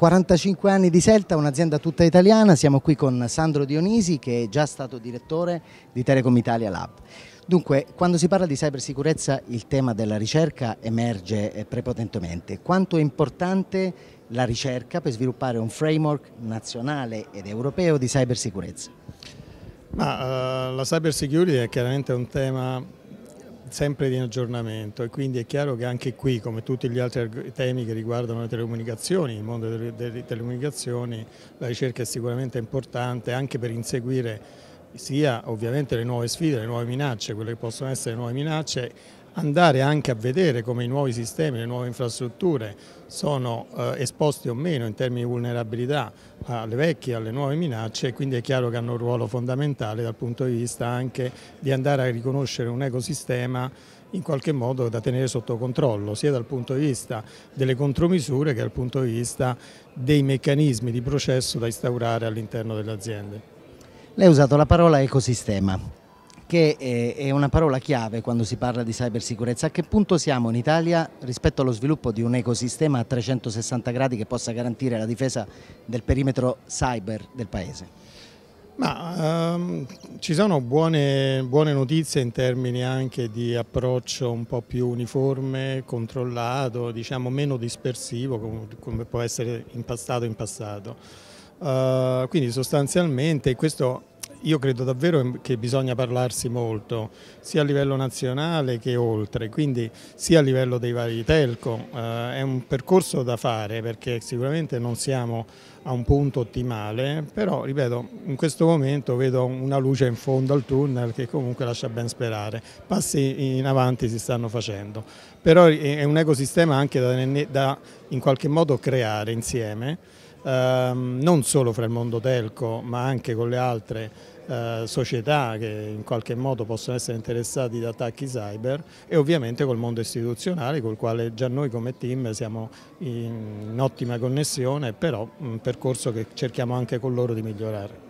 45 anni di Selta, un'azienda tutta italiana, siamo qui con Sandro Dionisi che è già stato direttore di Telecom Italia Lab. Dunque, quando si parla di cybersicurezza il tema della ricerca emerge eh, prepotentemente. Quanto è importante la ricerca per sviluppare un framework nazionale ed europeo di cybersicurezza? Ma, uh, la cybersecurity è chiaramente un tema sempre di aggiornamento e quindi è chiaro che anche qui, come tutti gli altri temi che riguardano le telecomunicazioni, il mondo delle telecomunicazioni, la ricerca è sicuramente importante anche per inseguire sia ovviamente le nuove sfide, le nuove minacce, quelle che possono essere le nuove minacce andare anche a vedere come i nuovi sistemi, le nuove infrastrutture sono eh, esposti o meno in termini di vulnerabilità alle vecchie, alle nuove minacce e quindi è chiaro che hanno un ruolo fondamentale dal punto di vista anche di andare a riconoscere un ecosistema in qualche modo da tenere sotto controllo, sia dal punto di vista delle contromisure che dal punto di vista dei meccanismi di processo da instaurare all'interno delle aziende. Lei ha usato la parola ecosistema che eh, è una parola chiave quando si parla di cybersicurezza. A che punto siamo in Italia rispetto allo sviluppo di un ecosistema a 360 gradi che possa garantire la difesa del perimetro cyber del Paese? Ma um, ci sono buone, buone, notizie in termini anche di approccio un po' più uniforme, controllato, diciamo meno dispersivo come, può essere impastato in passato. Uh, quindi sostanzialmente questo io credo davvero che bisogna parlarsi molto, sia a livello nazionale che oltre, quindi sia a livello dei vari telco. Eh, è un percorso da fare perché sicuramente non siamo a un punto ottimale, però ripeto, in questo momento vedo una luce in fondo al tunnel che comunque lascia ben sperare. Passi in avanti si stanno facendo, però è un ecosistema anche da, da in qualche modo creare insieme ehm, non solo fra il mondo telco ma anche con le altre eh, società che in qualche modo possono essere interessati da attacchi cyber e ovviamente col mondo istituzionale col quale già noi come team siamo in, in ottima connessione però un percorso che cerchiamo anche con loro di migliorare.